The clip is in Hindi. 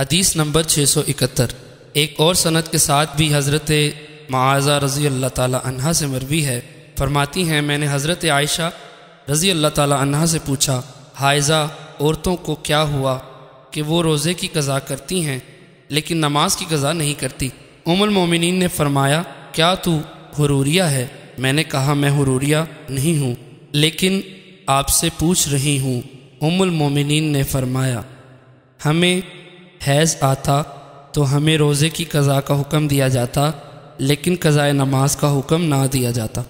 हदीस नंबर छः सौ इकहत्तर एक और सनत के साथ भी हज़रत माजा रज़ी अल्लाह अन्हा से मरवी है फरमाती हैं मैंने हज़रत आयशा रज़ी अल्लाह अन्हा से पूछा हायजा औरतों को क्या हुआ कि वो रोज़े की कज़ा करती हैं लेकिन नमाज की कज़ा नहीं करती मोमिन ने फरमाया क्या तू हरूरिया है मैंने कहा मैं हरूरिया नहीं हूँ लेकिन आपसे पूछ रही हूँ मोमिन ने फरमाया हमें हैज़ आता तो हमें रोज़े की कज़ा का हुक्म दिया जाता लेकिन कज़ाए नमाज का हुक्म ना दिया जाता